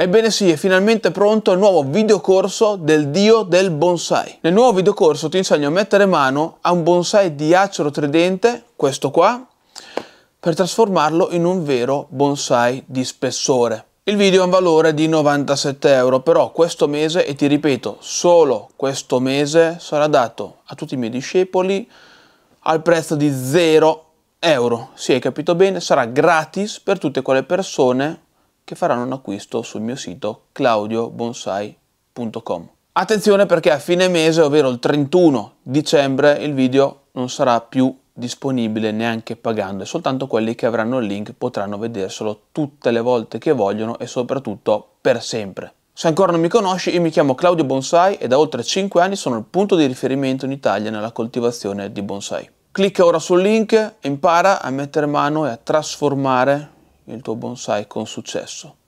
Ebbene sì, è finalmente pronto il nuovo videocorso del dio del bonsai. Nel nuovo videocorso ti insegno a mettere mano a un bonsai di acero tridente, questo qua, per trasformarlo in un vero bonsai di spessore. Il video ha un valore di 97 euro, però questo mese, e ti ripeto, solo questo mese sarà dato a tutti i miei discepoli al prezzo di 0 euro. Sì, hai capito bene, sarà gratis per tutte quelle persone che faranno un acquisto sul mio sito claudiobonsai.com. Attenzione perché a fine mese, ovvero il 31 dicembre, il video non sarà più disponibile neanche pagando e soltanto quelli che avranno il link potranno vederselo tutte le volte che vogliono e soprattutto per sempre. Se ancora non mi conosci, io mi chiamo Claudio Bonsai e da oltre 5 anni sono il punto di riferimento in Italia nella coltivazione di bonsai. Clicca ora sul link e impara a mettere mano e a trasformare il tuo bonsai con successo.